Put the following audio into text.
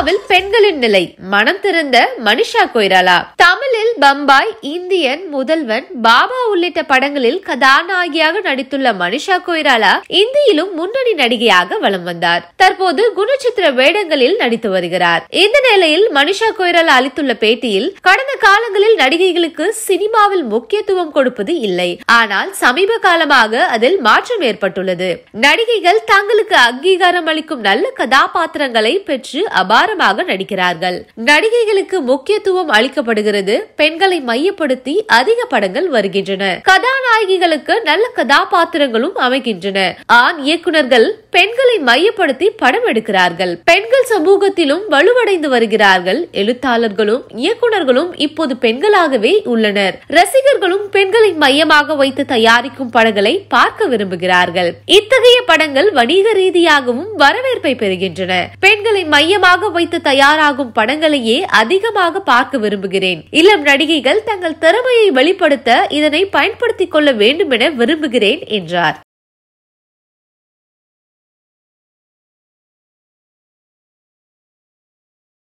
இந்தியாவில் பெண்களின் நிலை மனம் திறந்த மனிஷா கொய்ராலா தமிழில் பம்பாய் இந்தியன் முதல்வன் பாபா உள்ளிட்ட படங்களில் கதாநாயகியாக நடித்துள்ள மனிஷா கொய்ராலா இந்தியிலும் முன்னணி நடிகையாக வலம் வந்தார் தற்போது குணச்சித்திர வேடங்களில் நடித்து வருகிறார் இந்த நிலையில் மனிஷா கொய்ராலா அளித்துள்ள பேட்டியில் கடந்த காலங்களில் நடிகைகளுக்கு சினிமாவில் முக்கியத்துவம் கொடுப்பது இல்லை ஆனால் சமீப காலமாக அதில் மாற்றம் ஏற்பட்டுள்ளது நடிகைகள் தங்களுக்கு அங்கீகாரம் அளிக்கும் நல்ல கதாபாத்திரங்களை பெற்று அபாரமாக நடிக்கிறார்கள் நடிகைகளுக்கு முக்கியத்துவம் அளிக்கப்படுகிறது பெண்களை மையப்படுத்தி அதிக படங்கள் வருகின்றன கதாநாயகிகளுக்கு நல்ல கதாபாத்திரங்களும் அமைகின்றன ஆண் இயக்குநர்கள் பெண்களை மையப்படுத்தி படம் எடுக்கிறார்கள் பெண்கள் சமூகத்திலும் வலுவடைந்து வருகிறார்கள் எழுத்தாளர்களும் இயக்குநர்களும் இப்போது பெண்களாகவே உள்ளனர் ரசிகர்களும் பெண்களை மையமாக வைத்து தயாரிக்கும் படங்களை பார்க்க விரும்புகிறார்கள் இத்தகைய படங்கள் வணிக ரீதியாகவும் வரவேற்பை பெறுகின்றன பெண்களை மையமாக வைத்து தயாராகும் படங்களையே அதிகமாக பார்க்க விரும்புகிறேன் இளம் நடிகைகள் தங்கள் திறமையை வெளிப்படுத்த இதனை பயன்படுத்திக் கொள்ள வேண்டும் என விரும்புகிறேன் என்றார்